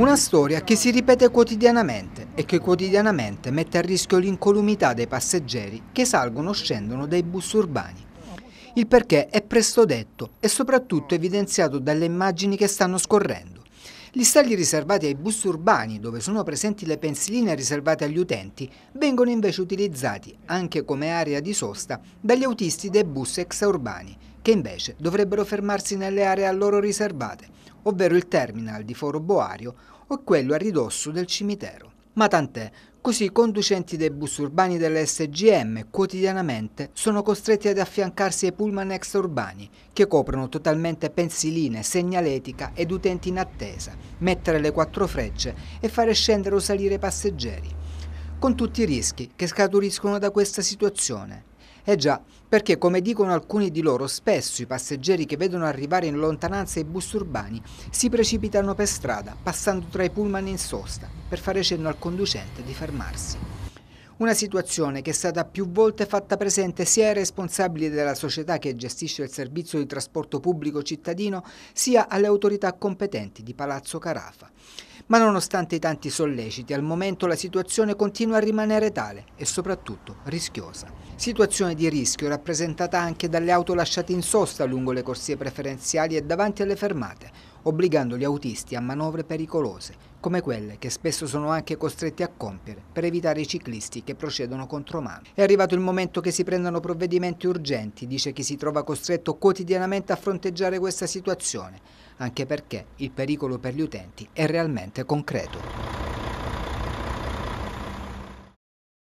Una storia che si ripete quotidianamente e che quotidianamente mette a rischio l'incolumità dei passeggeri che salgono o scendono dai bus urbani. Il perché è presto detto e soprattutto evidenziato dalle immagini che stanno scorrendo. Gli stagli riservati ai bus urbani, dove sono presenti le pensiline riservate agli utenti, vengono invece utilizzati, anche come area di sosta, dagli autisti dei bus extraurbani, che invece dovrebbero fermarsi nelle aree a loro riservate, ovvero il terminal di Foro Boario o quello a ridosso del cimitero. Ma tant'è, così i conducenti dei bus urbani dell'SGM quotidianamente sono costretti ad affiancarsi ai pullman extraurbani che coprono totalmente pensiline, segnaletica ed utenti in attesa, mettere le quattro frecce e fare scendere o salire i passeggeri, con tutti i rischi che scaturiscono da questa situazione. Eh già, perché come dicono alcuni di loro, spesso i passeggeri che vedono arrivare in lontananza i bus urbani si precipitano per strada, passando tra i pullman in sosta, per fare cenno al conducente di fermarsi. Una situazione che è stata più volte fatta presente sia ai responsabili della società che gestisce il servizio di trasporto pubblico cittadino, sia alle autorità competenti di Palazzo Carafa. Ma nonostante i tanti solleciti, al momento la situazione continua a rimanere tale e soprattutto rischiosa. Situazione di rischio rappresentata anche dalle auto lasciate in sosta lungo le corsie preferenziali e davanti alle fermate, obbligando gli autisti a manovre pericolose, come quelle che spesso sono anche costretti a compiere per evitare i ciclisti che procedono contro mano. È arrivato il momento che si prendano provvedimenti urgenti, dice chi si trova costretto quotidianamente a fronteggiare questa situazione, anche perché il pericolo per gli utenti è realmente concreto.